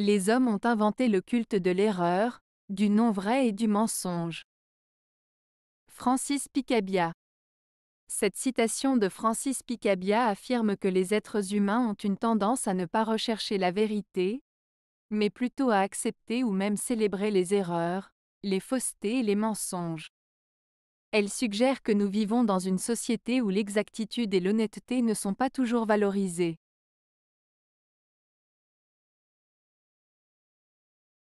les hommes ont inventé le culte de l'erreur, du non-vrai et du mensonge. Francis Picabia Cette citation de Francis Picabia affirme que les êtres humains ont une tendance à ne pas rechercher la vérité, mais plutôt à accepter ou même célébrer les erreurs, les faussetés et les mensonges. Elle suggère que nous vivons dans une société où l'exactitude et l'honnêteté ne sont pas toujours valorisées.